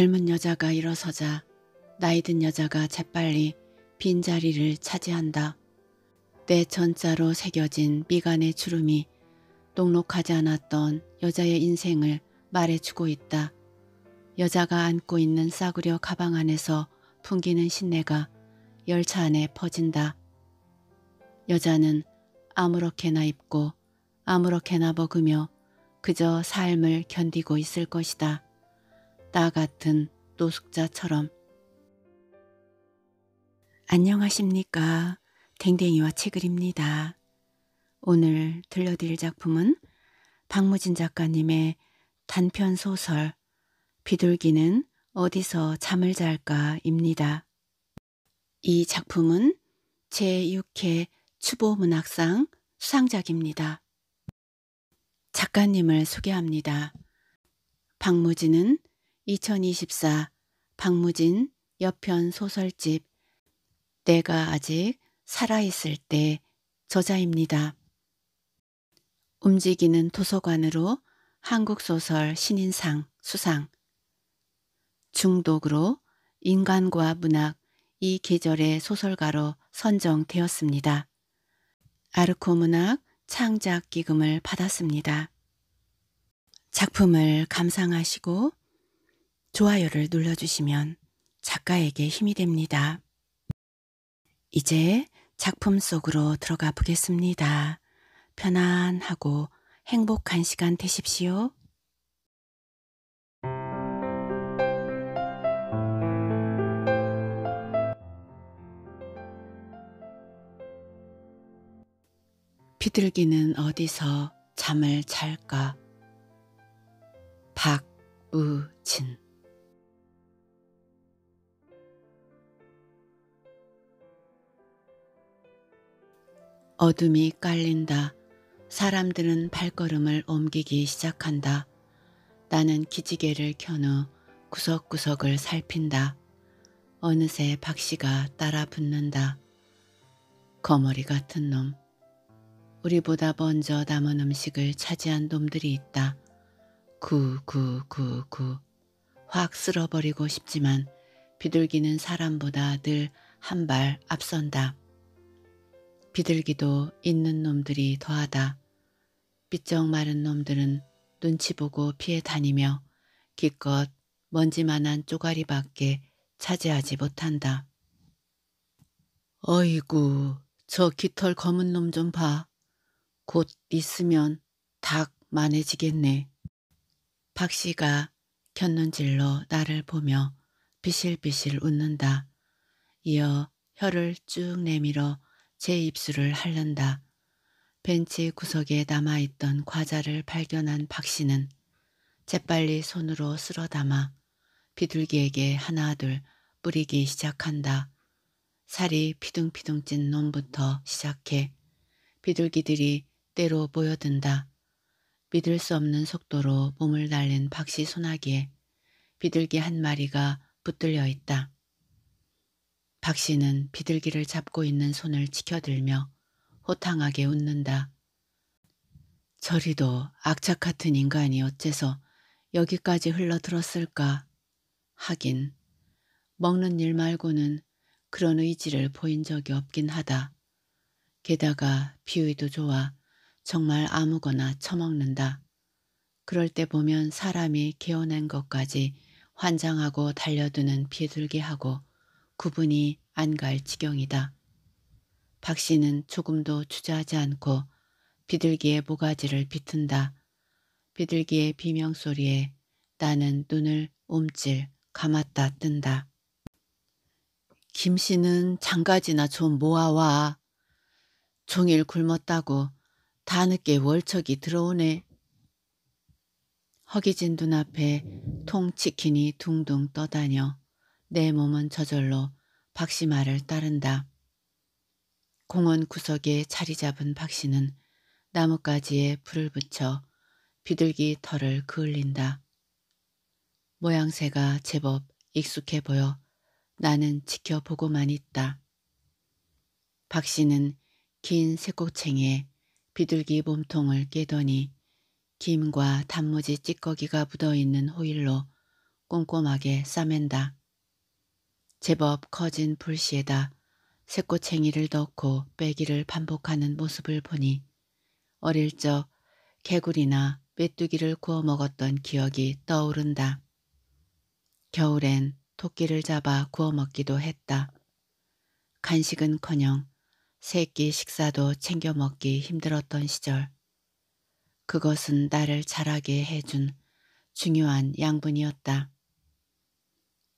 젊은 여자가 일어서자 나이든 여자가 재빨리 빈자리를 차지한다. 때 전자로 새겨진 미간의 주름이 녹록하지 않았던 여자의 인생을 말해주고 있다. 여자가 안고 있는 싸구려 가방 안에서 풍기는 신내가 열차 안에 퍼진다. 여자는 아무렇게나 입고 아무렇게나 먹으며 그저 삶을 견디고 있을 것이다. 나 같은 노숙자처럼 안녕하십니까 댕댕이와 채글입니다. 오늘 들려드릴 작품은 박무진 작가님의 단편 소설 비둘기는 어디서 잠을 잘까입니다. 이 작품은 제6회 추보문학상 수상작입니다. 작가님을 소개합니다. 박무진은 2024 박무진 여편 소설집 내가 아직 살아있을 때 저자입니다. 움직이는 도서관으로 한국소설 신인상 수상 중독으로 인간과 문학 이 계절의 소설가로 선정되었습니다. 아르코 문학 창작 기금을 받았습니다. 작품을 감상하시고 좋아요를 눌러주시면 작가에게 힘이 됩니다. 이제 작품 속으로 들어가 보겠습니다. 편안하고 행복한 시간 되십시오. 비둘기는 어디서 잠을 잘까? 박우진 어둠이 깔린다. 사람들은 발걸음을 옮기기 시작한다. 나는 기지개를 켠 후 구석구석을 살핀다. 어느새 박씨가 따라 붙는다. 거머리 같은 놈. 우리보다 먼저 남은 음식을 차지한 놈들이 있다. 구구구구. 확 쓸어버리고 싶지만 비둘기는 사람보다 늘 한 발 앞선다. 비둘기도 있는 놈들이 더하다. 삐쩍 마른 놈들은 눈치 보고 피해 다니며 기껏 먼지만한 쪼가리밖에 차지하지 못한다. 어이구 저 깃털 검은 놈 좀 봐. 곧 있으면 닭 만해지겠네. 박 씨가 곁눈질로 나를 보며 비실비실 웃는다. 이어 혀를 쭉 내밀어 제 입술을 핥는다. 벤치 구석에 남아있던 과자를 발견한 박 씨는 재빨리 손으로 쓸어 담아 비둘기에게 하나둘 뿌리기 시작한다. 살이 피둥피둥 찐 놈부터 시작해 비둘기들이 때로 모여든다. 믿을 수 없는 속도로 몸을 날린 박씨 소나기에 비둘기 한 마리가 붙들려 있다. 박 씨는 비둘기를 잡고 있는 손을 치켜들며 호탕하게 웃는다. 저리도 악착 같은 인간이 어째서 여기까지 흘러들었을까? 하긴 먹는 일 말고는 그런 의지를 보인 적이 없긴 하다. 게다가 비위도 좋아 정말 아무거나 처먹는다. 그럴 때 보면 사람이 개어낸 것까지 환장하고 달려드는 비둘기하고 구분이 안 갈 지경이다. 박 씨는 조금도 주저하지 않고 비둘기의 모가지를 비튼다. 비둘기의 비명소리에 나는 눈을 움찔 감았다 뜬다. 김 씨는 장가지나 좀 모아와. 종일 굶었다고 다 늦게 월척이 들어오네. 허기진 눈앞에 통치킨이 둥둥 떠다녀 내 몸은 저절로 박씨 말을 따른다. 공원 구석에 자리 잡은 박씨는 나뭇가지에 불을 붙여 비둘기 털을 그을린다. 모양새가 제법 익숙해 보여 나는 지켜보고만 있다. 박 씨는 긴 쇠곡챙이에 비둘기 몸통을 깨더니 김과 단무지 찌꺼기가 묻어있는 호일로 꼼꼼하게 싸맨다. 제법 커진 불씨에다 새꼬챙이를 넣고 빼기를 반복하는 모습을 보니 어릴 적 개구리나 메뚜기를 구워 먹었던 기억이 떠오른다. 겨울엔 토끼를 잡아 구워 먹기도 했다. 간식은커녕 새끼 식사도 챙겨 먹기 힘들었던 시절. 그것은 나를 자라게 해준 중요한 양분이었다.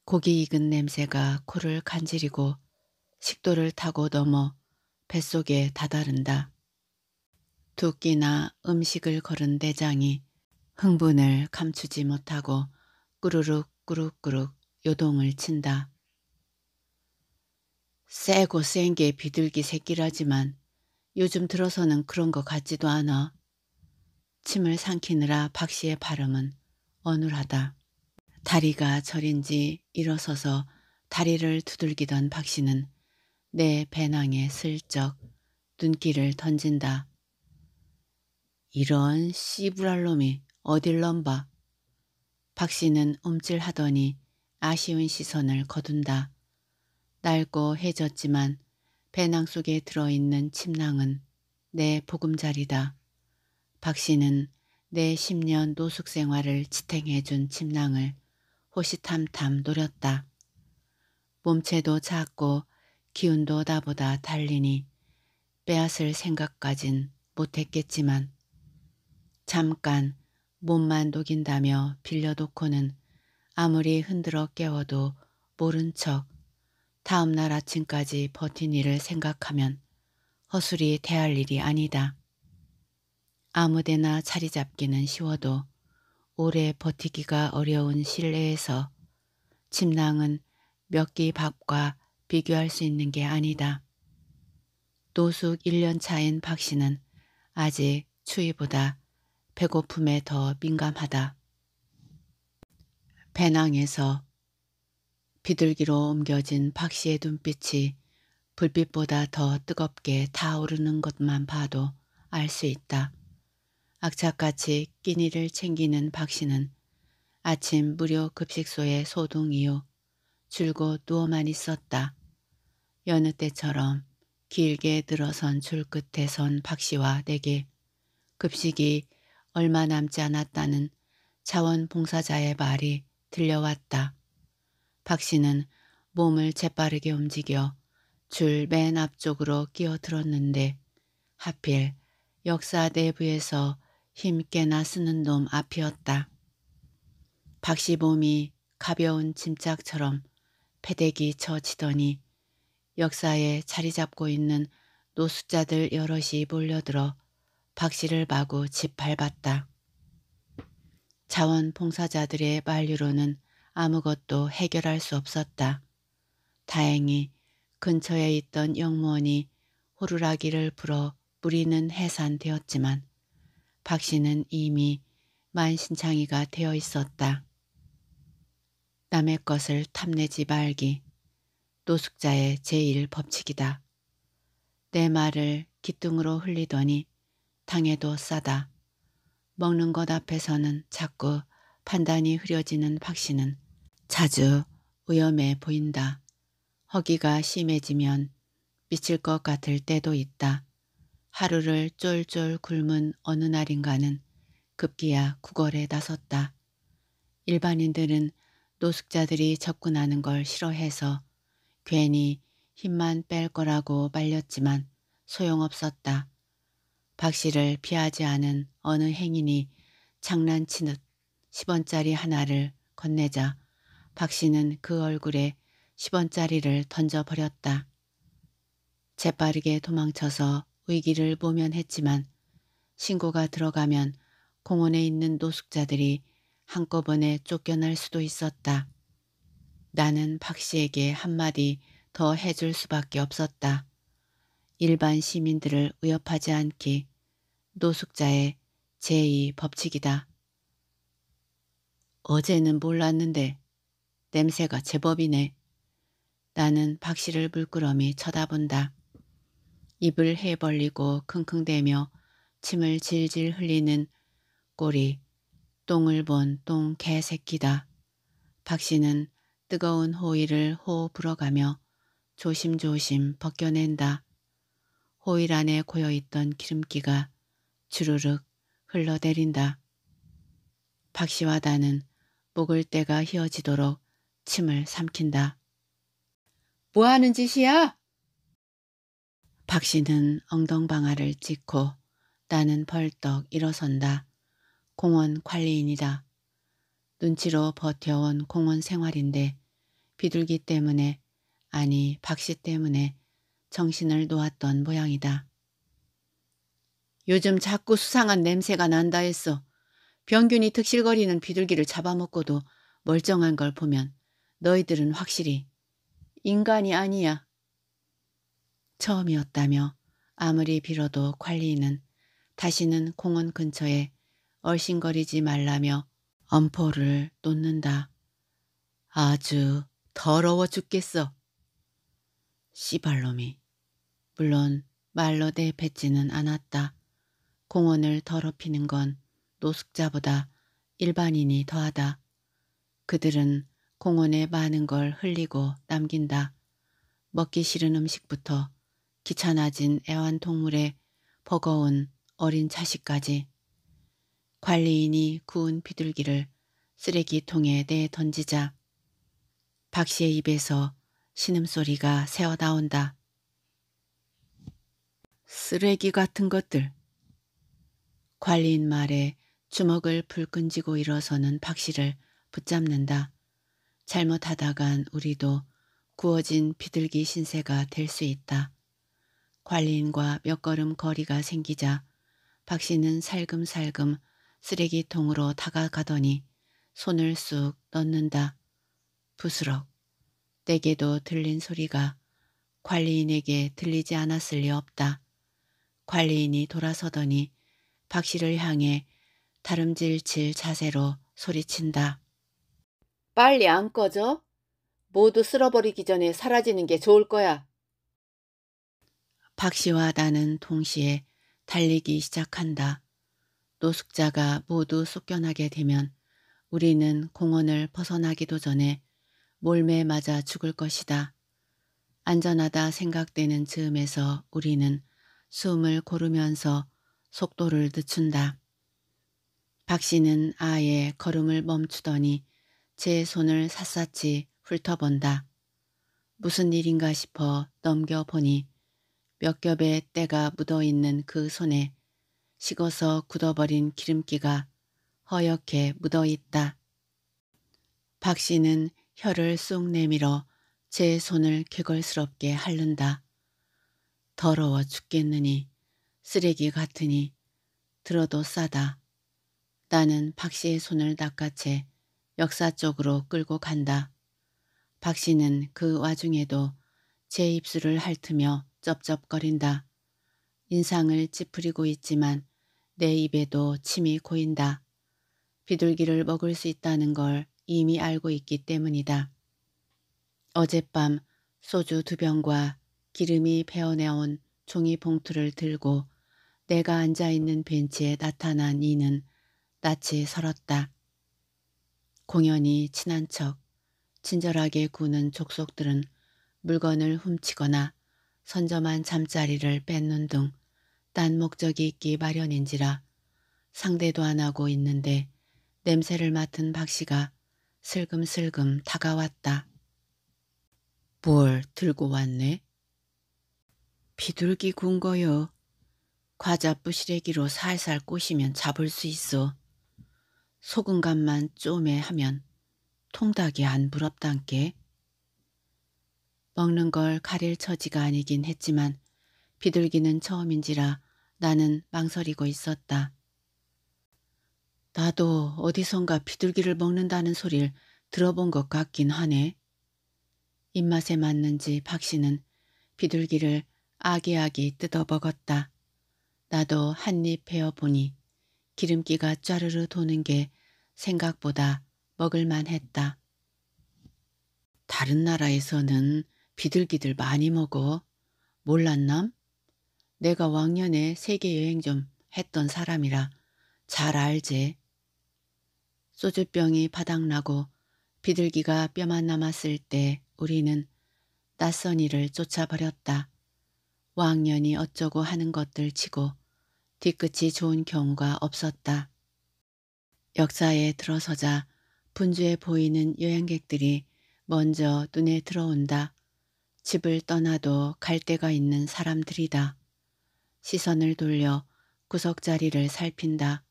고기 익은 냄새가 코를 간지리고 식도를 타고 넘어 뱃속에 다다른다. 두 끼나 음식을 거른 대장이 흥분을 감추지 못하고 꾸르륵 꾸룩꾸룩 요동을 친다. 세고 센게 비둘기 새끼라지만 요즘 들어서는 그런 것 같지도 않아. 침을 삼키느라 박씨의 발음은 어눌하다. 다리가 저린지 일어서서 다리를 두들기던 박 씨는 내 배낭에 슬쩍 눈길을 던진다. 이런 씨부랄 놈이 어딜 넘봐. 박 씨는 움찔하더니 아쉬운 시선을 거둔다. 낡고 해졌지만 배낭 속에 들어있는 침낭은 내 보금자리다. 박 씨는 내 10년 노숙 생활을 지탱해준 침낭을 호시탐탐 노렸다. 몸체도 작고 기운도 나보다 달리니 빼앗을 생각까진 못했겠지만 잠깐 몸만 녹인다며 빌려놓고는 아무리 흔들어 깨워도 모른 척 다음날 아침까지 버틴 일을 생각하면 허술이 대할 일이 아니다. 아무데나 자리 잡기는 쉬워도 오래 버티기가 어려운 실내에서 침낭은 몇 끼 밥과 비교할 수 있는 게 아니다. 노숙 1년 차인 박 씨는 아직 추위보다 배고픔에 더 민감하다. 배낭에서 비둘기로 옮겨진 박 씨의 눈빛이 불빛보다 더 뜨겁게 타오르는 것만 봐도 알 수 있다. 악착같이 끼니를 챙기는 박 씨는 아침 무료 급식소의 소동 이후 줄곧 누워만 있었다. 여느 때처럼 길게 들어선 줄 끝에 선박 씨와 내게 급식이 얼마 남지 않았다는 자원봉사자의 말이 들려왔다. 박 씨는 몸을 재빠르게 움직여 줄 맨 앞쪽으로 끼어들었는데 하필 역사 내부에서 힘께 나쓰는놈 앞이었다. 박씨 몸이 가벼운 짐짝처럼 패대기 쳐치더니 역사에 자리 잡고 있는 노숙자들 여럿이 몰려들어 박씨를 마구 짓밟았다. 자원봉사자들의 만류로는 아무것도 해결할 수 없었다. 다행히 근처에 있던 영무원이 호루라기를 불어 뿌리는 해산되었지만 박 씨는 이미 만신창이가 되어 있었다. 남의 것을 탐내지 말기. 노숙자의 제1법칙이다. 내 말을 기둥으로 흘리더니 당해도 싸다. 먹는 것 앞에서는 자꾸 판단이 흐려지는 박 씨는 자주 위험해 보인다. 허기가 심해지면 미칠 것 같을 때도 있다. 하루를 쫄쫄 굶은 어느 날인가는 급기야 구걸에 나섰다. 일반인들은 노숙자들이 접근하는 걸 싫어해서 괜히 힘만 뺄 거라고 말렸지만 소용없었다. 박 씨를 피하지 않은 어느 행인이 장난치는 10원짜리 하나를 건네자 박 씨는 그 얼굴에 10원짜리를 던져버렸다. 재빠르게 도망쳐서 위기를 보면했지만 신고가 들어가면 공원에 있는 노숙자들이 한꺼번에 쫓겨날 수도 있었다. 나는 박 씨에게 한마디 더 해줄 수밖에 없었다. 일반 시민들을 위협하지 않기 노숙자의 제2 법칙이다. 어제는 몰랐는데 냄새가 제법이네. 나는 박 씨를 물끄러미 쳐다본다. 입을 헤벌리고 킁킁대며 침을 질질 흘리는 꼬리 똥을 본 똥 개새끼다. 박 씨는 뜨거운 호의를 호 불어가며 조심조심 벗겨낸다. 호일 안에 고여있던 기름기가 주르륵 흘러내린다. 박 씨와 나는 목을 때가 휘어지도록 침을 삼킨다. 뭐하는 짓이야? 박 씨는 엉덩방아를 찍고 나는 벌떡 일어선다. 공원 관리인이다. 눈치로 버텨온 공원 생활인데 비둘기 때문에 아니 박씨 때문에 정신을 놓았던 모양이다. 요즘 자꾸 수상한 냄새가 난다 했어. 병균이 특실거리는 비둘기를 잡아먹고도 멀쩡한 걸 보면 너희들은 확실히 인간이 아니야. 처음이었다며 아무리 빌어도 관리인은 다시는 공원 근처에 얼씬거리지 말라며 엄포를 놓는다. 아주 더러워 죽겠어. 씨발놈이. 물론 말로 대뱉지는 않았다. 공원을 더럽히는 건 노숙자보다 일반인이 더하다. 그들은 공원에 많은 걸 흘리고 남긴다. 먹기 싫은 음식부터 귀찮아진 애완동물의 버거운 어린 자식까지 관리인이 구운 비둘기를 쓰레기통에 내 던지자 박 씨의 입에서 신음소리가 새어나온다. 쓰레기 같은 것들. 관리인 말에 주먹을 불끈지고 일어서는 박 씨를 붙잡는다. 잘못하다간 우리도 구워진 비둘기 신세가 될 수 있다. 관리인과 몇 걸음 거리가 생기자 박 씨는 살금살금 쓰레기통으로 다가가더니 손을 쑥 넣는다. 부스럭. 내게도 들린 소리가 관리인에게 들리지 않았을 리 없다. 관리인이 돌아서더니 박 씨를 향해 다름질칠 자세로 소리친다. 빨리 안 꺼져? 모두 쓸어버리기 전에 사라지는 게 좋을 거야. 박 씨와 나는 동시에 달리기 시작한다. 노숙자가 모두 쫓겨나게 되면 우리는 공원을 벗어나기도 전에 몰매 맞아 죽을 것이다. 안전하다 생각되는 즈음에서 우리는 숨을 고르면서 속도를 늦춘다. 박 씨는 아예 걸음을 멈추더니 제 손을 샅샅이 훑어본다. 무슨 일인가 싶어 넘겨보니 몇 겹의 때가 묻어있는 그 손에 식어서 굳어버린 기름기가 허옇게 묻어있다. 박 씨는 혀를 쑥 내밀어 제 손을 개걸스럽게 핥는다. 더러워 죽겠느니 쓰레기 같으니 들어도 싸다. 나는 박 씨의 손을 낚아채 역사 쪽으로 끌고 간다. 박 씨는 그 와중에도 제 입술을 핥으며 쩝쩝거린다. 인상을 찌푸리고 있지만 내 입에도 침이 고인다. 비둘기를 먹을 수 있다는 걸 이미 알고 있기 때문이다. 어젯밤 소주 두 병과 기름이 베어내온 종이 봉투를 들고 내가 앉아있는 벤치에 나타난 이는 낯이 설었다. 공연이 친한 척 친절하게 구는 족속들은 물건을 훔치거나 선점한 잠자리를 뺏는 등 딴 목적이 있기 마련인지라 상대도 안 하고 있는데 냄새를 맡은 박씨가 슬금슬금 다가왔다. 뭘 들고 왔네? 비둘기 군거요. 과자 부시래기로 살살 꼬시면 잡을 수 있어. 소금간만 쪼매 하면 통닭이 안 부럽단께. 먹는 걸 가릴 처지가 아니긴 했지만 비둘기는 처음인지라 나는 망설이고 있었다. 나도 어디선가 비둘기를 먹는다는 소리를 들어본 것 같긴 하네. 입맛에 맞는지 박 씨는 비둘기를 아기아기 뜯어먹었다. 나도 한 입 베어보니 기름기가 짜르르 도는 게 생각보다 먹을만 했다. 다른 나라에서는 비들기들 많이 먹어. 몰랐남? 내가 왕년에 세계여행 좀 했던 사람이라 잘 알제. 소주병이 바닥나고 비둘기가 뼈만 남았을 때 우리는 낯선 이를 쫓아버렸다. 왕년이 어쩌고 하는 것들 치고 뒤끝이 좋은 경우가 없었다. 역사에 들어서자 분주해 보이는 여행객들이 먼저 눈에 들어온다. 집을 떠나도 갈 데가 있는 사람들이다. 시선을 돌려 구석자리를 살핀다.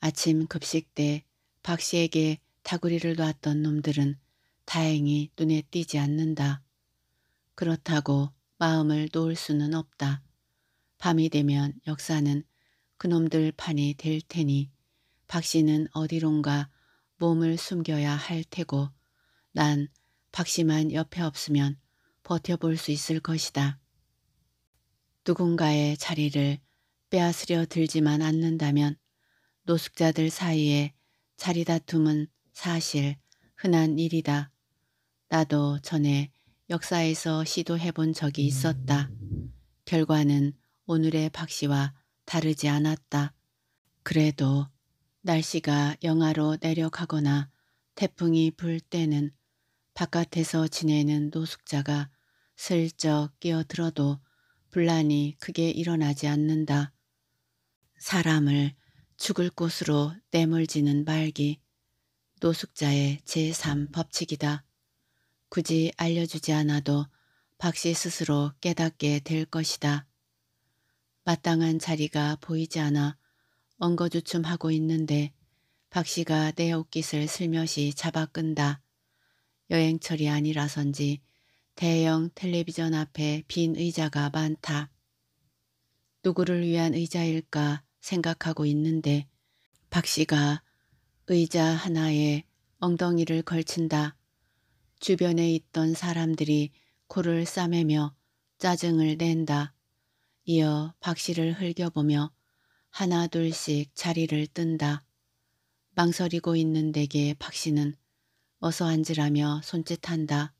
아침 급식 때 박씨에게 다구리를 놨던 놈들은 다행히 눈에 띄지 않는다. 그렇다고 마음을 놓을 수는 없다. 밤이 되면 역사는 그놈들 판이 될 테니 박씨는 어디론가 몸을 숨겨야 할 테고 난 박씨만 옆에 없으면 버텨볼 수 있을 것이다. 누군가의 자리를 빼앗으려 들지만 않는다면 노숙자들 사이에 자리 다툼은 사실 흔한 일이다. 나도 전에 역사에서 시도해본 적이 있었다. 결과는 오늘의 박 씨와 다르지 않았다. 그래도 날씨가 영하로 내려가거나 태풍이 불 때는 바깥에서 지내는 노숙자가 슬쩍 끼어들어도 분란이 크게 일어나지 않는다. 사람을 죽을 곳으로 내몰지는 말기 노숙자의 제3법칙이다. 굳이 알려주지 않아도 박씨 스스로 깨닫게 될 것이다. 마땅한 자리가 보이지 않아 엉거주춤하고 있는데 박씨가 내 옷깃을 슬며시 잡아 끈다. 여행철이 아니라선지 대형 텔레비전 앞에 빈 의자가 많다. 누구를 위한 의자일까 생각하고 있는데 박 씨가 의자 하나에 엉덩이를 걸친다. 주변에 있던 사람들이 코를 싸매며 짜증을 낸다. 이어 박 씨를 흘겨보며 하나 둘씩 자리를 뜬다. 망설이고 있는 댁에 박 씨는 어서 앉으라며 손짓한다.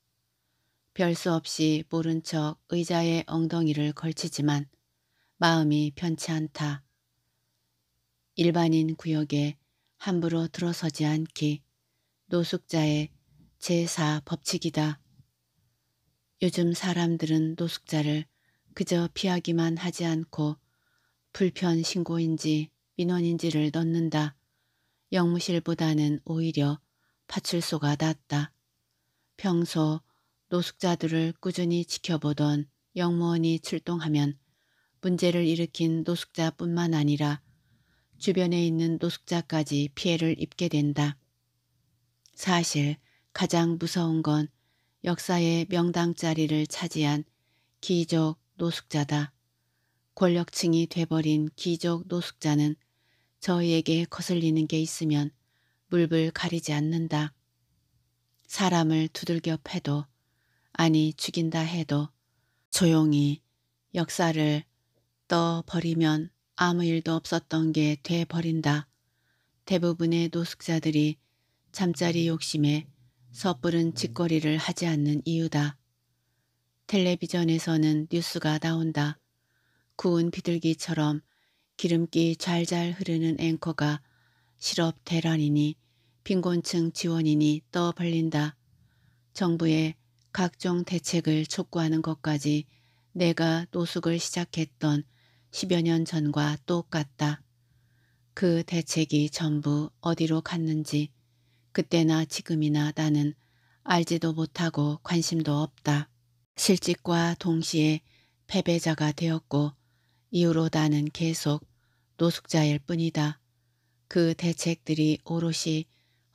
별수 없이 모른 척 의자에 엉덩이를 걸치지만 마음이 편치 않다. 일반인 구역에 함부로 들어서지 않기 노숙자의 제4 법칙이다. 요즘 사람들은 노숙자를 그저 피하기만 하지 않고 불편 신고인지 민원인지를 넣는다. 영무실보다는 오히려 파출소가 낫다. 평소 노숙자들을 꾸준히 지켜보던 영무원이 출동하면 문제를 일으킨 노숙자뿐만 아니라 주변에 있는 노숙자까지 피해를 입게 된다. 사실 가장 무서운 건 역사의 명당 자리를 차지한 기족 노숙자다. 권력층이 돼버린 기족 노숙자는 저희에게 거슬리는 게 있으면 물불 가리지 않는다. 사람을 두들겨 패도 아니 죽인다 해도 조용히 역사를 떠버리면 아무 일도 없었던 게 돼버린다. 대부분의 노숙자들이 잠자리 욕심에 섣부른 짓거리를 하지 않는 이유다. 텔레비전에서는 뉴스가 나온다. 구운 비둘기처럼 기름기 잘잘 흐르는 앵커가 실업 대란이니 빈곤층 지원이니 떠벌린다. 정부의 각종 대책을 촉구하는 것까지 내가 노숙을 시작했던 10여 년 전과 똑같다. 그 대책이 전부 어디로 갔는지 그때나 지금이나 나는 알지도 못하고 관심도 없다. 실직과 동시에 패배자가 되었고 이후로 나는 계속 노숙자일 뿐이다. 그 대책들이 오롯이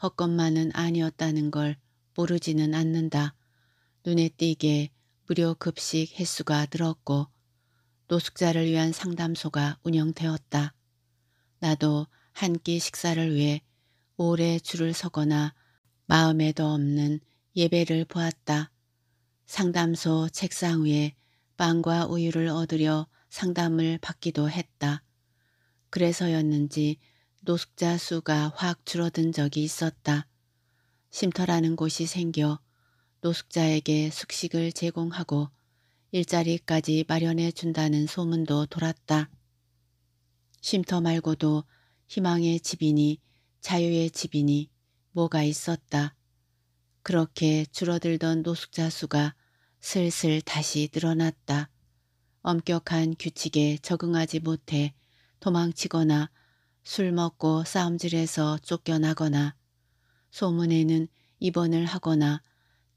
헛것만은 아니었다는 걸 모르지는 않는다. 눈에 띄게 무료 급식 횟수가 늘었고 노숙자를 위한 상담소가 운영되었다. 나도 한 끼 식사를 위해 오래 줄을 서거나 마음에도 없는 예배를 보았다. 상담소 책상 위에 빵과 우유를 얻으려 상담을 받기도 했다. 그래서였는지 노숙자 수가 확 줄어든 적이 있었다. 쉼터라는 곳이 생겨 노숙자에게 숙식을 제공하고 일자리까지 마련해 준다는 소문도 돌았다. 쉼터 말고도 희망의 집이니 자유의 집이니 뭐가 있었다. 그렇게 줄어들던 노숙자 수가 슬슬 다시 늘어났다. 엄격한 규칙에 적응하지 못해 도망치거나 술 먹고 싸움질해서 쫓겨나거나 소문에는 입원을 하거나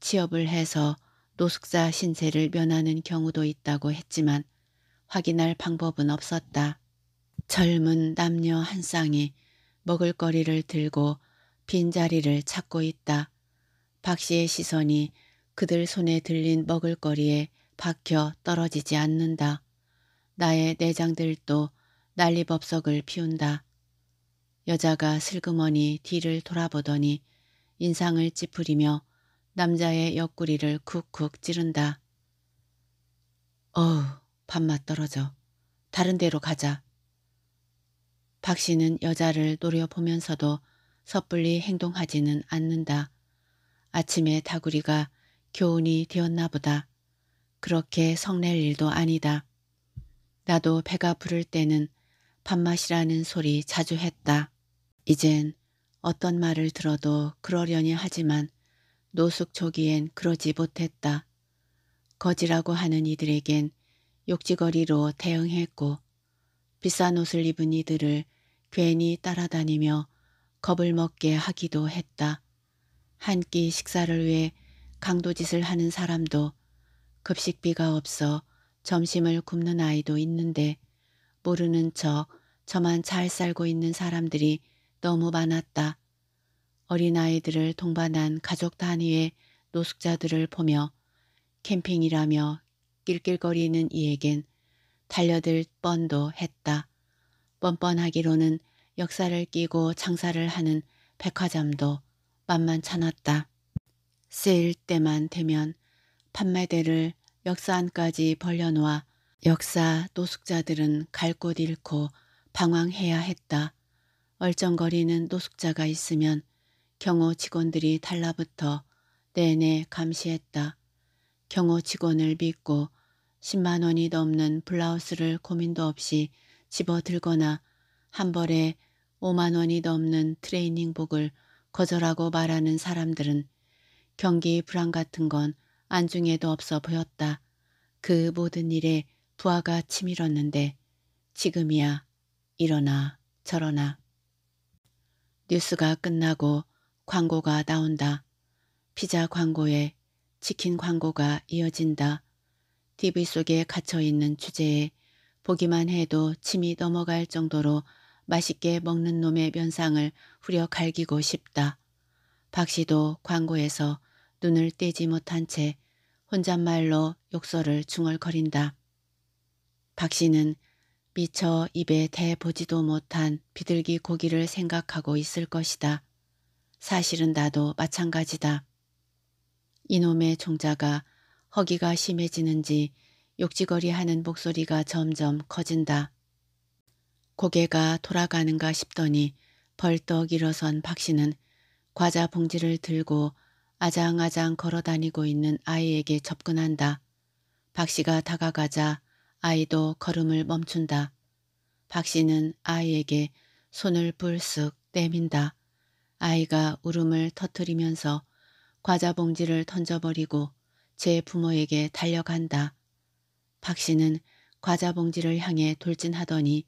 취업을 해서 노숙자 신세를 면하는 경우도 있다고 했지만 확인할 방법은 없었다. 젊은 남녀 한 쌍이 먹을거리를 들고 빈자리를 찾고 있다. 박 씨의 시선이 그들 손에 들린 먹을거리에 박혀 떨어지지 않는다. 나의 내장들도 난리법석을 피운다. 여자가 슬그머니 뒤를 돌아보더니 인상을 찌푸리며 남자의 옆구리를 쿡쿡 찌른다. 어우 밥맛 떨어져. 다른 데로 가자. 박 씨는 여자를 노려보면서도 섣불리 행동하지는 않는다. 아침에 다구리가 교훈이 되었나 보다. 그렇게 성낼 일도 아니다. 나도 배가 부를 때는 밥맛이라는 소리 자주 했다. 이젠 어떤 말을 들어도 그러려니 하지만 노숙 초기엔 그러지 못했다. 거지라고 하는 이들에겐 욕지거리로 대응했고 비싼 옷을 입은 이들을 괜히 따라다니며 겁을 먹게 하기도 했다. 한 끼 식사를 위해 강도짓을 하는 사람도 급식비가 없어 점심을 굶는 아이도 있는데 모르는 척 저만 잘 살고 있는 사람들이 너무 많았다. 어린아이들을 동반한 가족 단위의 노숙자들을 보며 캠핑이라며 낄낄거리는 이에겐 달려들 뻔도 했다. 뻔뻔하기로는 역사를 끼고 장사를 하는 백화점도 만만찮았다. 세일 때만 되면 판매대를 역사 안까지 벌려놓아 역사 노숙자들은 갈 곳 잃고 방황해야 했다. 얼쩡거리는 노숙자가 있으면 경호 직원들이 달라붙어 내내 감시했다. 경호 직원을 믿고 10만 원이 넘는 블라우스를 고민도 없이 집어들거나 한 벌에 5만 원이 넘는 트레이닝복을 거절하고 말하는 사람들은 경기 불안 같은 건 안중에도 없어 보였다. 그 모든 일에 부하가 치밀었는데 지금이야 일어나 저러나 뉴스가 끝나고 광고가 나온다. 피자 광고에 치킨 광고가 이어진다. TV 속에 갇혀있는 주제에 보기만 해도 침이 넘어갈 정도로 맛있게 먹는 놈의 면상을 후려 갈기고 싶다. 박 씨도 광고에서 눈을 떼지 못한 채 혼잣말로 욕설을 중얼거린다. 박 씨는 미처 입에 대보지도 못한 비둘기 고기를 생각하고 있을 것이다. 사실은 나도 마찬가지다. 이놈의 종자가 허기가 심해지는지 욕지거리하는 목소리가 점점 커진다. 고개가 돌아가는가 싶더니 벌떡 일어선 박씨는 과자 봉지를 들고 아장아장 걸어다니고 있는 아이에게 접근한다. 박씨가 다가가자 아이도 걸음을 멈춘다. 박씨는 아이에게 손을 불쑥 내민다. 아이가 울음을 터뜨리면서 과자 봉지를 던져버리고 제 부모에게 달려간다. 박 씨는 과자 봉지를 향해 돌진하더니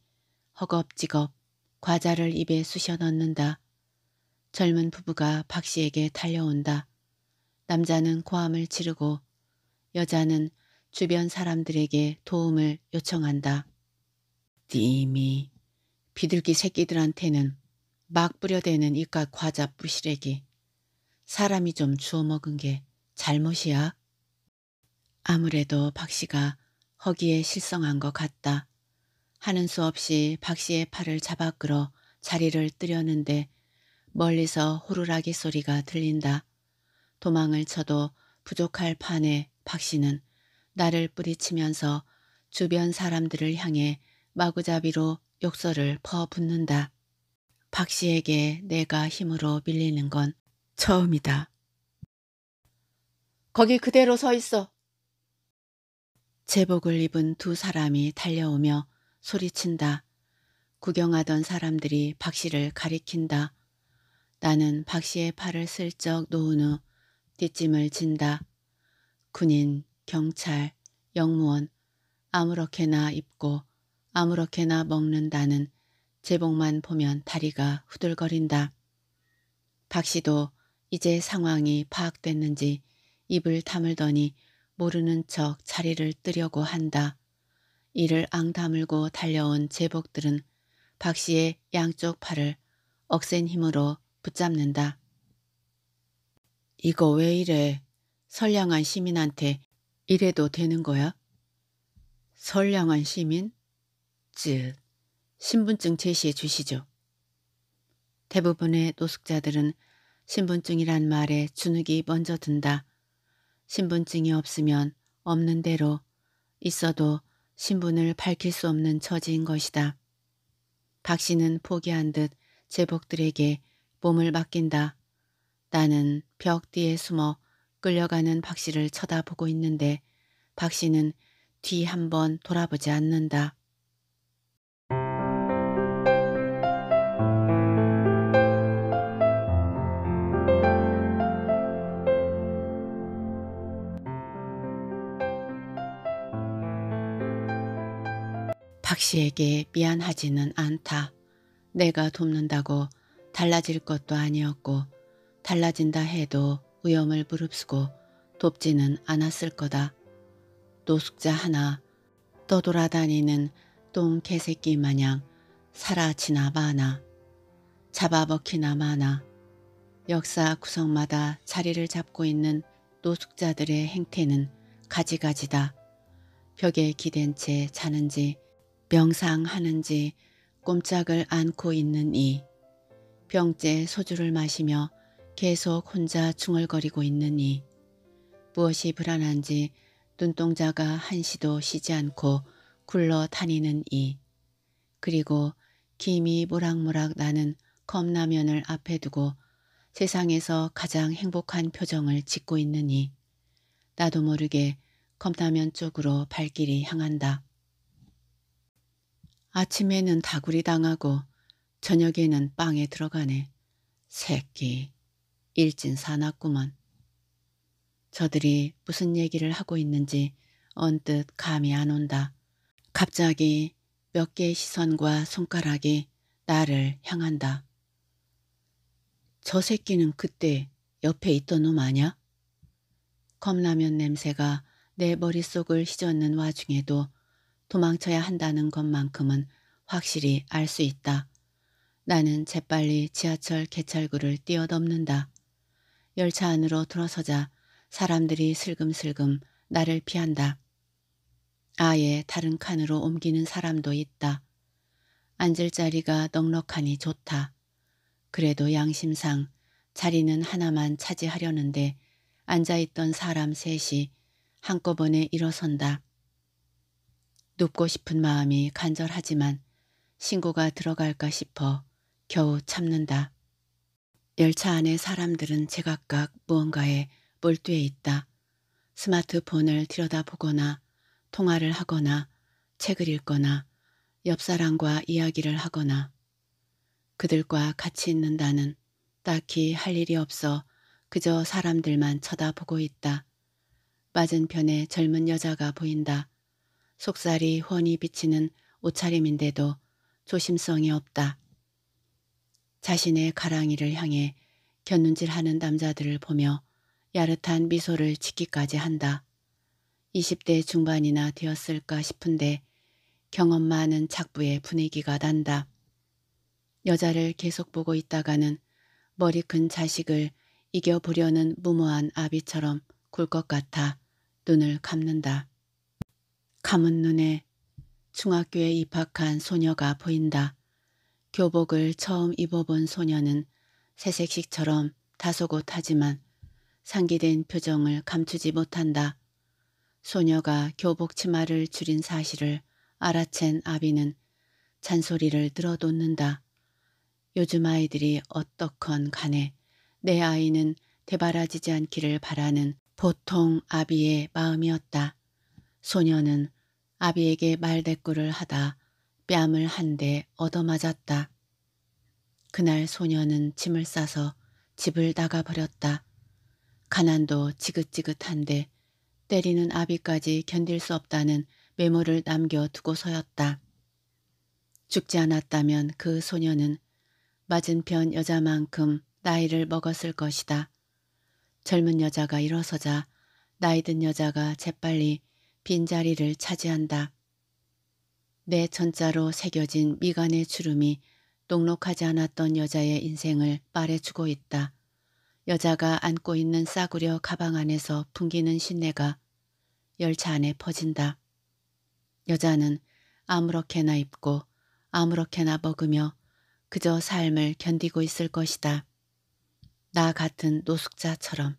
허겁지겁 과자를 입에 쑤셔 넣는다. 젊은 부부가 박 씨에게 달려온다. 남자는 고함을 치르고 여자는 주변 사람들에게 도움을 요청한다. 띠미 비둘기 새끼들한테는 막 뿌려대는 이깟 과자 부시래기. 사람이 좀 주워 먹은 게 잘못이야? 아무래도 박 씨가 허기에 실성한 것 같다. 하는 수 없이 박 씨의 팔을 잡아 끌어 자리를 뜨려는데 멀리서 호루라기 소리가 들린다. 도망을 쳐도 부족할 판에 박 씨는 나를 뿌리치면서 주변 사람들을 향해 마구잡이로 욕설을 퍼붓는다. 박 씨에게 내가 힘으로 밀리는 건 처음이다. 거기 그대로 서 있어. 제복을 입은 두 사람이 달려오며 소리친다. 구경하던 사람들이 박 씨를 가리킨다. 나는 박 씨의 팔을 슬쩍 놓은 후 뒷짐을 진다. 군인, 경찰, 영무원 아무렇게나 입고 아무렇게나 먹는다는 제복만 보면 다리가 후들거린다. 박 씨도 이제 상황이 파악됐는지 입을 다물더니 모르는 척 자리를 뜨려고 한다. 이를 앙다물고 달려온 제복들은 박 씨의 양쪽 팔을 억센 힘으로 붙잡는다. 이거 왜 이래? 선량한 시민한테 이래도 되는 거야? 선량한 시민? 쯧. 신분증 제시해 주시죠. 대부분의 노숙자들은 신분증이란 말에 주눅이 먼저 든다. 신분증이 없으면 없는 대로 있어도 신분을 밝힐 수 없는 처지인 것이다. 박 씨는 포기한 듯 제복들에게 몸을 맡긴다. 나는 벽 뒤에 숨어 끌려가는 박 씨를 쳐다보고 있는데 박 씨는 뒤 한 번 돌아보지 않는다. 박씨에게 미안하지는 않다. 내가 돕는다고 달라질 것도 아니었고 달라진다 해도 위험을 무릅쓰고 돕지는 않았을 거다. 노숙자 하나 떠돌아다니는 똥 개새끼 마냥 사라지나 마나 잡아먹히나 마나 역사 구성마다 자리를 잡고 있는 노숙자들의 행태는 가지가지다. 벽에 기댄 채 자는지 명상하는지 꼼짝을 않고 있는 이 병째 소주를 마시며 계속 혼자 중얼거리고 있는 이 무엇이 불안한지 눈동자가 한시도 쉬지 않고 굴러다니는 이 그리고 김이 모락모락 나는 컵라면을 앞에 두고 세상에서 가장 행복한 표정을 짓고 있는 이 나도 모르게 컵라면 쪽으로 발길이 향한다. 아침에는 다구리 당하고 저녁에는 빵에 들어가네. 새끼 일진 사납구먼. 저들이 무슨 얘기를 하고 있는지 언뜻 감이 안 온다. 갑자기 몇 개의 시선과 손가락이 나를 향한다. 저 새끼는 그때 옆에 있던 놈 아냐? 컵라면 냄새가 내 머릿속을 휘젓는 와중에도 도망쳐야 한다는 것만큼은 확실히 알 수 있다. 나는 재빨리 지하철 개찰구를 뛰어넘는다. 열차 안으로 들어서자 사람들이 슬금슬금 나를 피한다. 아예 다른 칸으로 옮기는 사람도 있다. 앉을 자리가 넉넉하니 좋다. 그래도 양심상 자리는 하나만 차지하려는데 앉아있던 사람 셋이 한꺼번에 일어선다. 눕고 싶은 마음이 간절하지만 신고가 들어갈까 싶어 겨우 참는다. 열차 안에 사람들은 제각각 무언가에 몰두해 있다. 스마트폰을 들여다보거나 통화를 하거나 책을 읽거나 옆 사람과 이야기를 하거나 그들과 같이 있는 다는 딱히 할 일이 없어 그저 사람들만 쳐다보고 있다. 맞은편에 젊은 여자가 보인다. 속살이 훤히 비치는 옷차림인데도 조심성이 없다. 자신의 가랑이를 향해 곁눈질하는 남자들을 보며 야릇한 미소를 짓기까지 한다. 20대 중반이나 되었을까 싶은데 경험 많은 작부의 분위기가 난다. 여자를 계속 보고 있다가는 머리 큰 자식을 이겨보려는 무모한 아비처럼 굴 것 같아 눈을 감는다. 감은 눈에 중학교에 입학한 소녀가 보인다. 교복을 처음 입어본 소녀는 새색식처럼 다소곳하지만 상기된 표정을 감추지 못한다. 소녀가 교복 치마를 줄인 사실을 알아챈 아비는 잔소리를 들어놓는다. 요즘 아이들이 어떻건 간에 내 아이는 대바라지지 않기를 바라는 보통 아비의 마음이었다. 소녀는 아비에게 말대꾸를 하다 뺨을 한 대 얻어맞았다. 그날 소녀는 짐을 싸서 집을 나가 버렸다. 가난도 지긋지긋한데 때리는 아비까지 견딜 수 없다는 메모를 남겨두고서였다. 죽지 않았다면 그 소녀는 맞은편 여자만큼 나이를 먹었을 것이다. 젊은 여자가 일어서자 나이든 여자가 재빨리 빈자리를 차지한다. 내 천자로 새겨진 미간의 주름이 녹록하지 않았던 여자의 인생을 빨해주고 있다. 여자가 안고 있는 싸구려 가방 안에서 풍기는 신내가 열차 안에 퍼진다. 여자는 아무렇게나 입고 아무렇게나 먹으며 그저 삶을 견디고 있을 것이다. 나 같은 노숙자처럼.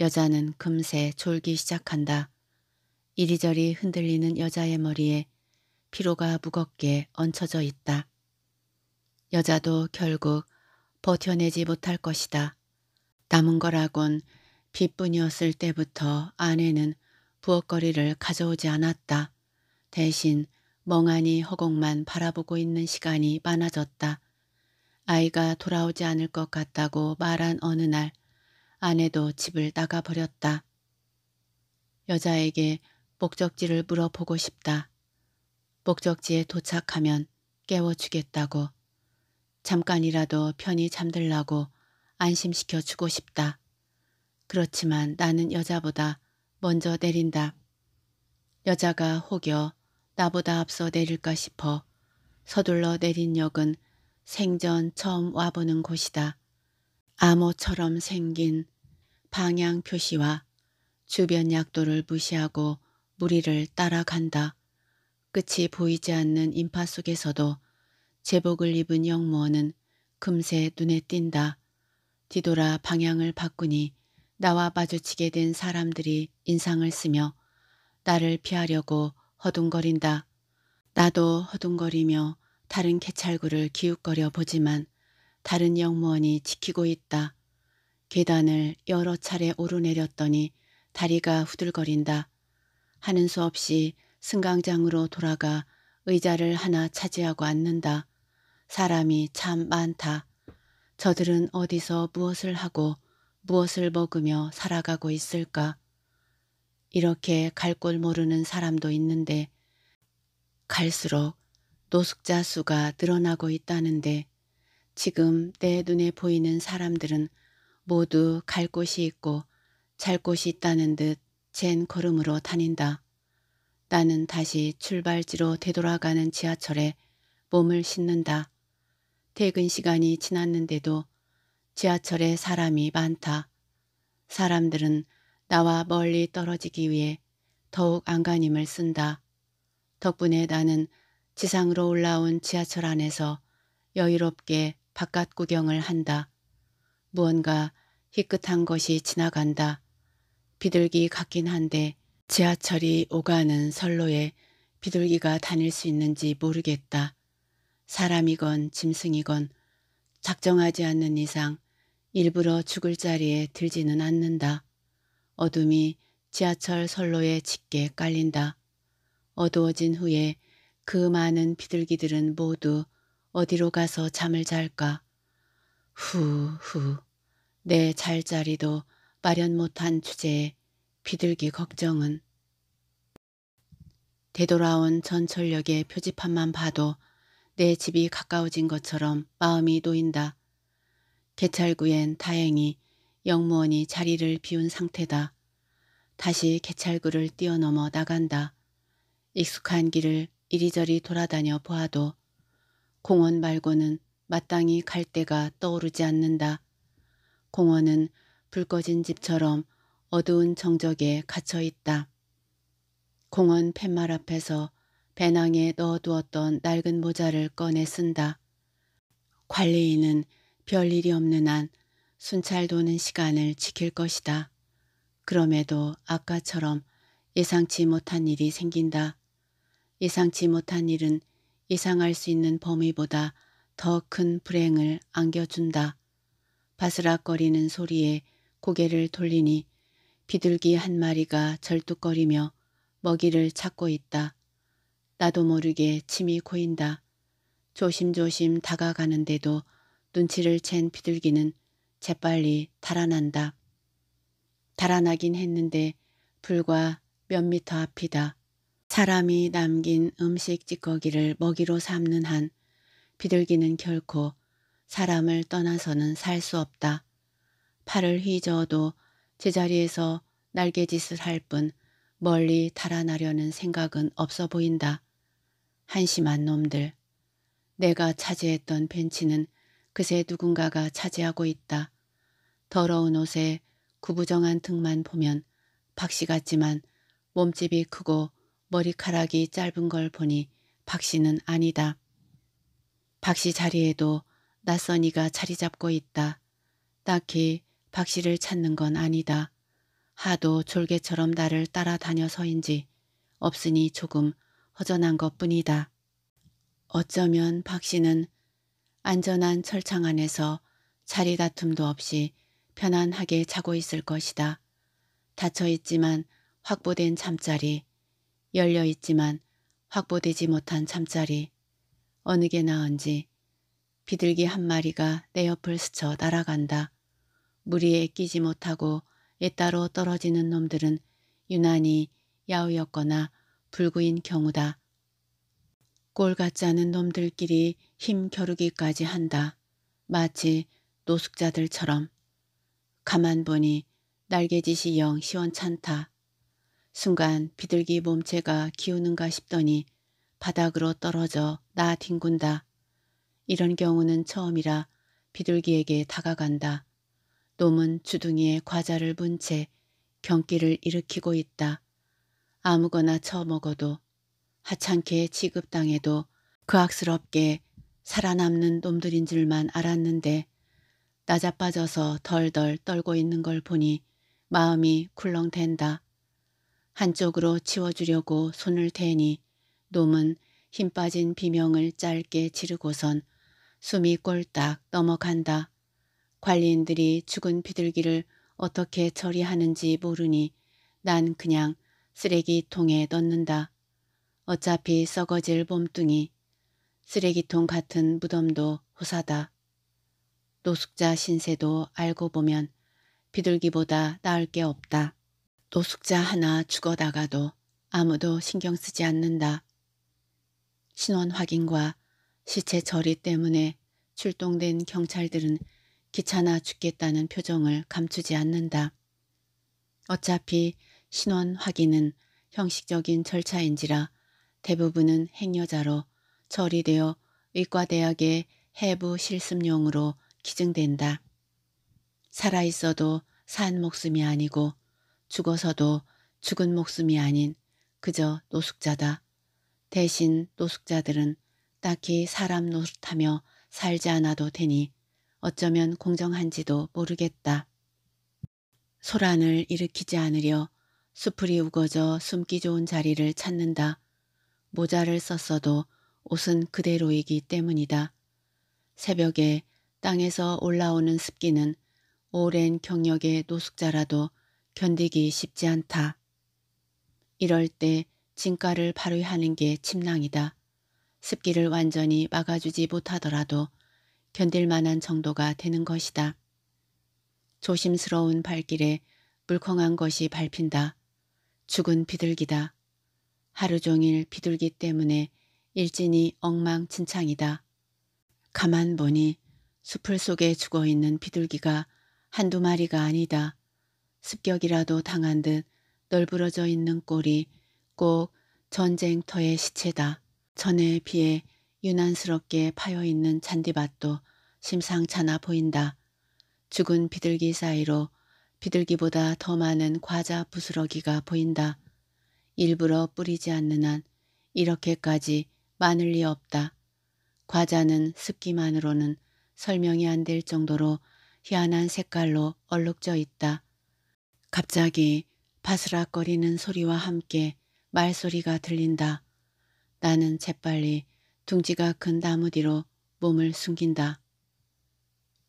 여자는 금세 졸기 시작한다. 이리저리 흔들리는 여자의 머리에 피로가 무겁게 얹혀져 있다. 여자도 결국 버텨내지 못할 것이다. 남은 거라곤 빚뿐이었을 때부터 아내는 부엌거리를 가져오지 않았다. 대신 멍하니 허공만 바라보고 있는 시간이 많아졌다. 아이가 돌아오지 않을 것 같다고 말한 어느 날 아내도 집을 나가버렸다. 여자에게 목적지를 물어보고 싶다. 목적지에 도착하면 깨워주겠다고. 잠깐이라도 편히 잠들라고 안심시켜 주고 싶다. 그렇지만 나는 여자보다 먼저 내린다. 여자가 혹여 나보다 앞서 내릴까 싶어 서둘러 내린 역은 생전 처음 와보는 곳이다. 암호처럼 생긴 방향 표시와 주변 약도를 무시하고 무리를 따라간다. 끝이 보이지 않는 인파 속에서도 제복을 입은 영무원은 금세 눈에 띈다. 뒤돌아 방향을 바꾸니 나와 마주치게 된 사람들이 인상을 쓰며 나를 피하려고 허둥거린다. 나도 허둥거리며 다른 개찰구를 기웃거려 보지만 다른 영무원이 지키고 있다. 계단을 여러 차례 오르내렸더니 다리가 후들거린다. 하는 수 없이 승강장으로 돌아가 의자를 하나 차지하고 앉는다. 사람이 참 많다. 저들은 어디서 무엇을 하고 무엇을 먹으며 살아가고 있을까? 이렇게 갈 곳 모르는 사람도 있는데 갈수록 노숙자 수가 늘어나고 있다는데 지금 내 눈에 보이는 사람들은 모두 갈 곳이 있고 잘 곳이 있다는 듯젠 걸음으로 다닌다. 나는 다시 출발지로 되돌아가는 지하철에 몸을 싣는다. 퇴근 시간이 지났는데도 지하철에 사람이 많다. 사람들은 나와 멀리 떨어지기 위해 더욱 안간힘을 쓴다. 덕분에 나는 지상으로 올라온 지하철 안에서 여유롭게 바깥 구경을 한다. 무언가 희끗한 것이 지나간다. 비둘기 같긴 한데 지하철이 오가는 선로에 비둘기가 다닐 수 있는지 모르겠다. 사람이건 짐승이건 작정하지 않는 이상 일부러 죽을 자리에 들지는 않는다. 어둠이 지하철 선로에 짙게 깔린다. 어두워진 후에 그 많은 비둘기들은 모두 어디로 가서 잠을 잘까. 후후내 잘자리도 마련 못한 주제에 비둘기 걱정은 되돌아온 전철역의 표지판만 봐도 내 집이 가까워진 것처럼 마음이 놓인다. 개찰구엔 다행히 영무원이 자리를 비운 상태다. 다시 개찰구를 뛰어넘어 나간다. 익숙한 길을 이리저리 돌아다녀 보아도 공원 말고는 마땅히 갈 데가 떠오르지 않는다. 공원은 불 꺼진 집처럼 어두운 정적에 갇혀 있다. 공원 팻말 앞에서 배낭에 넣어두었던 낡은 모자를 꺼내 쓴다. 관리인은 별일이 없는 한 순찰 도는 시간을 지킬 것이다. 그럼에도 아까처럼 예상치 못한 일이 생긴다. 예상치 못한 일은 예상할 수 있는 범위보다 더 큰 불행을 안겨준다. 바스락거리는 소리에 고개를 돌리니 비둘기 한 마리가 절뚝거리며 먹이를 찾고 있다. 나도 모르게 침이 고인다. 조심조심 다가가는데도 눈치를 챈 비둘기는 재빨리 달아난다. 달아나긴 했는데 불과 몇 미터 앞이다. 사람이 남긴 음식 찌꺼기를 먹이로 삼는 한 비둘기는 결코 사람을 떠나서는 살 수 없다. 팔을 휘저어도 제자리에서 날개짓을 할 뿐 멀리 달아나려는 생각은 없어 보인다. 한심한 놈들. 내가 차지했던 벤치는 그새 누군가가 차지하고 있다. 더러운 옷에 구부정한 등만 보면 박씨 같지만 몸집이 크고 머리카락이 짧은 걸 보니 박씨는 아니다. 박씨 자리에도 낯선이가 자리 잡고 있다. 딱히 박 씨를 찾는 건 아니다. 하도 졸개처럼 나를 따라다녀서인지 없으니 조금 허전한 것뿐이다. 어쩌면 박 씨는 안전한 철창 안에서 자리 다툼도 없이 편안하게 자고 있을 것이다. 닫혀있지만 확보된 잠자리, 열려있지만 확보되지 못한 잠자리, 어느 게 나은지 비둘기 한 마리가 내 옆을 스쳐 날아간다. 무리에 끼지 못하고 옛따로 떨어지는 놈들은 유난히 야우였거나 불구인 경우다. 꼴 같지 않은 놈들끼리 힘 겨루기까지 한다. 마치 노숙자들처럼. 가만 보니 날개짓이 영 시원찮다. 순간 비둘기 몸체가 기우는가 싶더니 바닥으로 떨어져 나 뒹군다. 이런 경우는 처음이라 비둘기에게 다가간다. 놈은 주둥이에 과자를 문 채 경기를 일으키고 있다. 아무거나 처먹어도 하찮게 지급당해도 그악스럽게 살아남는 놈들인 줄만 알았는데 낮아빠져서 덜덜 떨고 있는 걸 보니 마음이 쿨렁댄다. 한쪽으로 치워주려고 손을 대니 놈은 힘 빠진 비명을 짧게 지르고선 숨이 꼴딱 넘어간다. 관리인들이 죽은 비둘기를 어떻게 처리하는지 모르니 난 그냥 쓰레기통에 넣는다. 어차피 썩어질 몸뚱이. 쓰레기통 같은 무덤도 호사다. 노숙자 신세도 알고 보면 비둘기보다 나을 게 없다. 노숙자 하나 죽어다가도 아무도 신경 쓰지 않는다. 신원 확인과 시체 처리 때문에 출동된 경찰들은 귀찮아 죽겠다는 표정을 감추지 않는다. 어차피 신원 확인은 형식적인 절차인지라 대부분은 행여자로 처리되어 의과대학의 해부 실습용으로 기증된다. 살아있어도 산 목숨이 아니고 죽어서도 죽은 목숨이 아닌 그저 노숙자다. 대신 노숙자들은 딱히 사람 노릇하며 살지 않아도 되니 어쩌면 공정한지도 모르겠다. 소란을 일으키지 않으려 수풀이 우거져 숨기 좋은 자리를 찾는다. 모자를 썼어도 옷은 그대로이기 때문이다. 새벽에 땅에서 올라오는 습기는 오랜 경력의 노숙자라도 견디기 쉽지 않다. 이럴 때 진가를 발휘하는 게 침낭이다. 습기를 완전히 막아주지 못하더라도 견딜 만한 정도가 되는 것이다. 조심스러운 발길에 물컹한 것이 밟힌다. 죽은 비둘기다. 하루 종일 비둘기 때문에 일진이 엉망진창이다. 가만 보니 수풀 속에 죽어있는 비둘기가 한두 마리가 아니다. 습격이라도 당한 듯 널브러져 있는 꼴이 꼭 전쟁터의 시체다. 전에 비해 유난스럽게 파여있는 잔디밭도 심상찮아 보인다. 죽은 비둘기 사이로 비둘기보다 더 많은 과자 부스러기가 보인다. 일부러 뿌리지 않는 한 이렇게까지 많을 리 없다. 과자는 습기만으로는 설명이 안 될 정도로 희한한 색깔로 얼룩져 있다. 갑자기 바스락거리는 소리와 함께 말소리가 들린다. 나는 재빨리 둥지가 큰 나무 뒤로 몸을 숨긴다.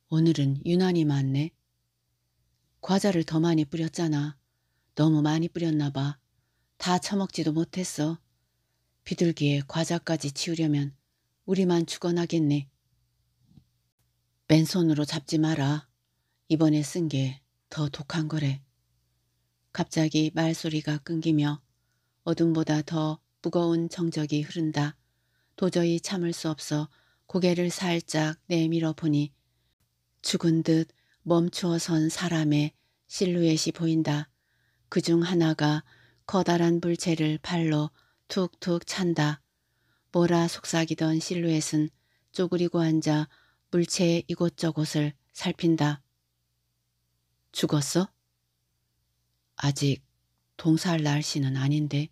오늘은 유난히 많네. 과자를 더 많이 뿌렸잖아. 너무 많이 뿌렸나 봐. 다 처먹지도 못했어. 비둘기에 과자까지 치우려면 우리만 죽어나겠네. 맨손으로 잡지 마라. 이번에 쓴 게 더 독한 거래. 갑자기 말소리가 끊기며 어둠보다 더 무거운 정적이 흐른다. 도저히 참을 수 없어 고개를 살짝 내밀어 보니 죽은 듯 멈추어 선 사람의 실루엣이 보인다. 그 중 하나가 커다란 불체를 발로 툭툭 찬다. 뭐라 속삭이던 실루엣은 쪼그리고 앉아 물체의 이곳저곳을 살핀다. 죽었어? 아직 동사할 날씨는 아닌데.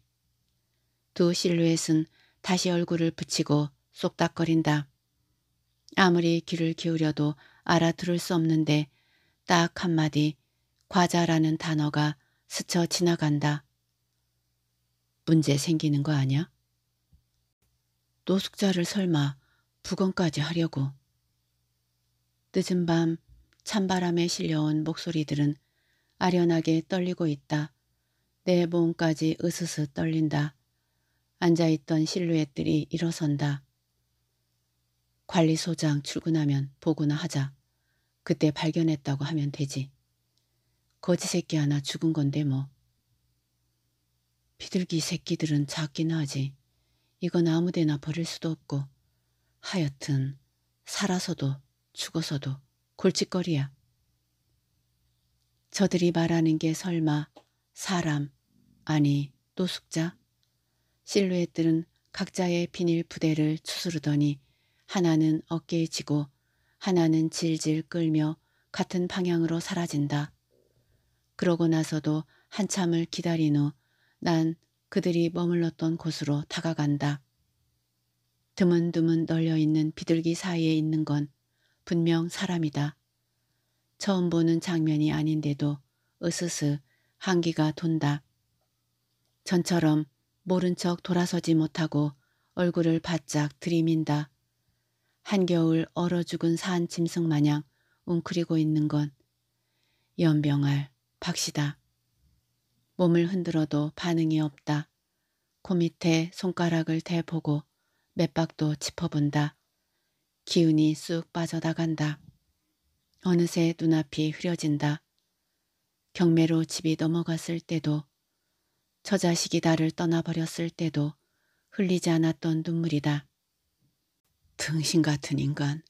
두 실루엣은 다시 얼굴을 붙이고 쏙닥거린다. 아무리 귀를 기울여도 알아들을 수 없는데 딱 한마디 과자라는 단어가 스쳐 지나간다. 문제 생기는 거 아냐? 노숙자를 설마 부검까지 하려고. 늦은 밤 찬바람에 실려온 목소리들은 아련하게 떨리고 있다. 내 몸까지 으스스 떨린다. 앉아있던 실루엣들이 일어선다. 관리소장 출근하면 보고나 하자. 그때 발견했다고 하면 되지. 거지 새끼 하나 죽은 건데 뭐. 비둘기 새끼들은 작긴 하지. 이건 아무데나 버릴 수도 없고. 하여튼 살아서도 죽어서도 골칫거리야. 저들이 말하는 게 설마 사람 아니 노숙자 실루엣들은 각자의 비닐 부대를 추스르더니 하나는 어깨에 지고 하나는 질질 끌며 같은 방향으로 사라진다. 그러고 나서도 한참을 기다린 후 난 그들이 머물렀던 곳으로 다가간다. 드문드문 널려있는 비둘기 사이에 있는 건 분명 사람이다. 처음 보는 장면이 아닌데도 으스스 한기가 돈다. 전처럼 모른 척 돌아서지 못하고 얼굴을 바짝 들이민다. 한겨울 얼어 죽은 산 짐승 마냥 웅크리고 있는 건 연병알 박시다. 몸을 흔들어도 반응이 없다. 코 밑에 손가락을 대보고 맷박도 짚어본다. 기운이 쑥 빠져나간다. 어느새 눈앞이 흐려진다. 경매로 집이 넘어갔을 때도 처자식이 나를 떠나버렸을 때도 흘리지 않았던 눈물이다. 등신 같은 인간,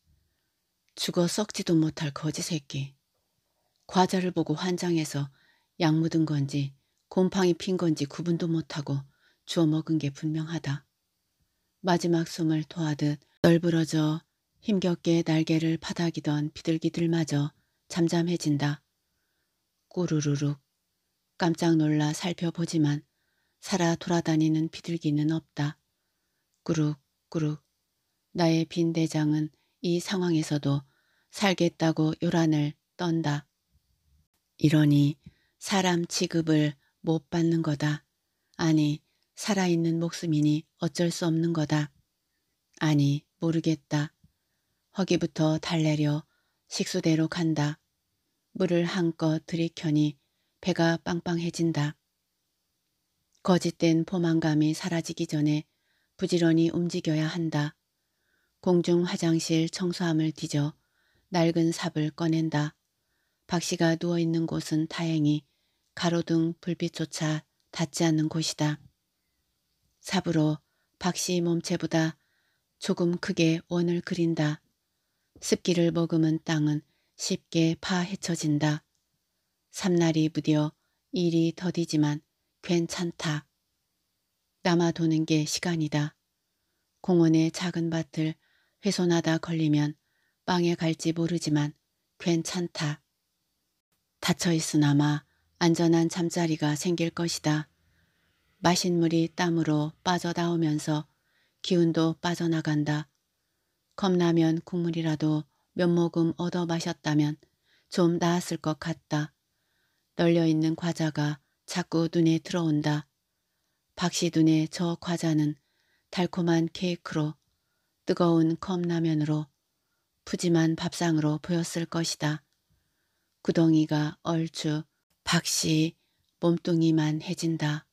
죽어 썩지도 못할 거지 새끼. 과자를 보고 환장해서 약 묻은 건지 곰팡이 핀 건지 구분도 못하고 주워 먹은 게 분명하다. 마지막 숨을 토하듯 널브러져 힘겹게 날개를 파닥이던 비둘기들마저 잠잠해진다. 꾸르르륵 깜짝 놀라 살펴보지만 살아 돌아다니는 비둘기는 없다. 꾸룩꾸룩 나의 빈 대장은 이 상황에서도 살겠다고 요란을 떤다. 이러니 사람 취급을 못 받는 거다. 아니 살아있는 목숨이니 어쩔 수 없는 거다. 아니 모르겠다. 허기부터 달래려 식수대로 간다. 물을 한껏 들이켜니 배가 빵빵해진다. 거짓된 포만감이 사라지기 전에 부지런히 움직여야 한다. 공중 화장실 청소함을 뒤져 낡은 삽을 꺼낸다. 박 씨가 누워있는 곳은 다행히 가로등 불빛조차 닿지 않는 곳이다. 삽으로 박씨 몸체보다 조금 크게 원을 그린다. 습기를 머금은 땅은 쉽게 파헤쳐진다. 삼날이 무뎌 일이 더디지만 괜찮다. 남아 도는 게 시간이다. 공원의 작은 밭을 훼손하다 걸리면 빵에 갈지 모르지만 괜찮다. 다쳐 있으나마 안전한 잠자리가 생길 것이다. 마신 물이 땀으로 빠져나오면서 기운도 빠져나간다. 컵라면 국물이라도 몇 모금 얻어 마셨다면 좀 나았을 것 같다. 널려있는 과자가 자꾸 눈에 들어온다. 박씨 눈에 저 과자는 달콤한 케이크로 뜨거운 컵라면으로 푸짐한 밥상으로 보였을 것이다. 구덩이가 얼추 박씨 몸뚱이만 해진다.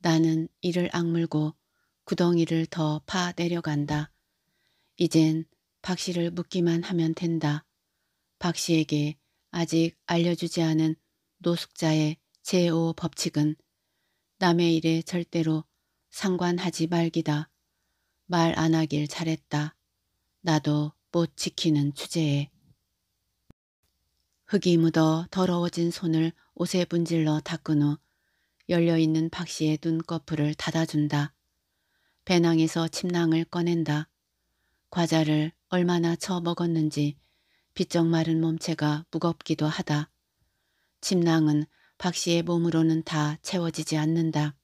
나는 이를 악물고 구덩이를 더 파 내려간다. 이젠 박씨를 묻기만 하면 된다. 박씨에게 아직 알려주지 않은 노숙자의 제5 법칙은 남의 일에 절대로 상관하지 말기다. 말 안 하길 잘했다. 나도 못 지키는 주제에. 흙이 묻어 더러워진 손을 옷에 문질러 닦은 후 열려있는 박씨의 눈꺼풀을 닫아준다. 배낭에서 침낭을 꺼낸다. 과자를 얼마나 처먹었는지 비쩍 마른 몸체가 무겁기도 하다. 침낭은 박 씨의 몸으로는 다 채워지지 않는다.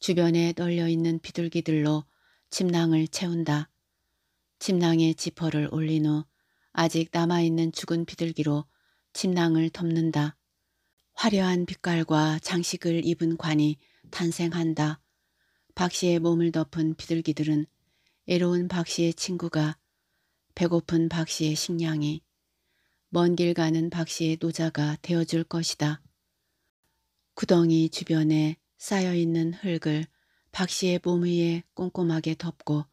주변에 널려있는 비둘기들로 침낭을 채운다. 침낭에 지퍼를 올린 후 아직 남아있는 죽은 비둘기로 침낭을 덮는다. 화려한 빛깔과 장식을 입은 관이 탄생한다. 박 씨의 몸을 덮은 비둘기들은 애로운 박 씨의 친구가 배고픈 박 씨의 식량이 먼 길 가는 박 씨의 노자가 되어줄 것이다. 구덩이 주변에 쌓여있는 흙을 박 씨의 몸 위에 꼼꼼하게 덮고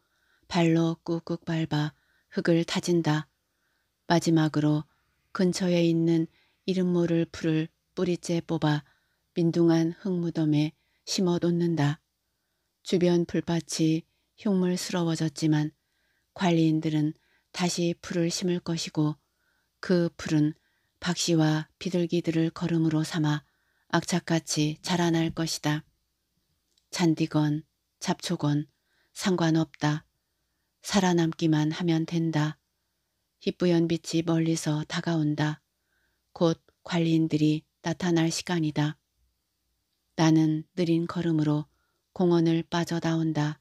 발로 꾹꾹 밟아 흙을 다진다. 마지막으로 근처에 있는 이름 모를 풀을 뿌리째 뽑아 민둥한 흙무덤에 심어 놓는다. 주변 풀밭이 흉물스러워졌지만 관리인들은 다시 풀을 심을 것이고 그 풀은 박 씨와 비둘기들을 걸음으로 삼아 악착같이 자라날 것이다. 잔디건 잡초건 상관없다. 살아남기만 하면 된다. 희뿌연 빛이 멀리서 다가온다. 곧 관리인들이 나타날 시간이다. 나는 느린 걸음으로 공원을 빠져나온다.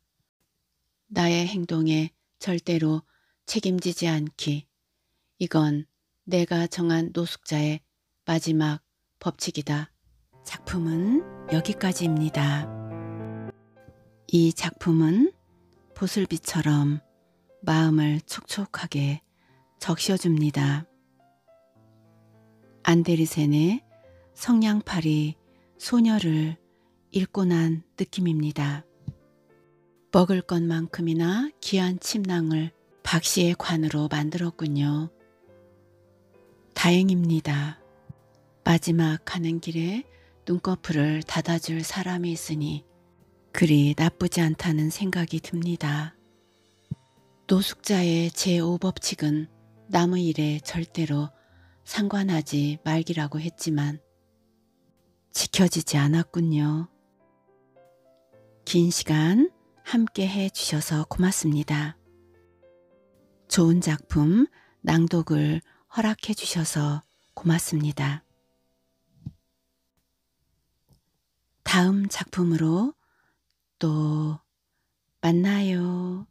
나의 행동에 절대로 책임지지 않기. 이건 내가 정한 노숙자의 마지막 법칙이다. 작품은 여기까지입니다. 이 작품은 보슬비처럼 마음을 촉촉하게 적셔줍니다. 안데르센의 성냥팔이 소녀를 읽고 난 느낌입니다. 먹을 것만큼이나 귀한 침낭을 박 씨의 관으로 만들었군요. 다행입니다. 마지막 가는 길에 눈꺼풀을 닫아줄 사람이 있으니 그리 나쁘지 않다는 생각이 듭니다. 노숙자의 제5법칙은 남의 일에 절대로 상관하지 말기라고 했지만 지켜지지 않았군요. 긴 시간 함께 해 주셔서 고맙습니다. 좋은 작품 낭독을 허락해 주셔서 고맙습니다. 다음 작품으로 또 만나요.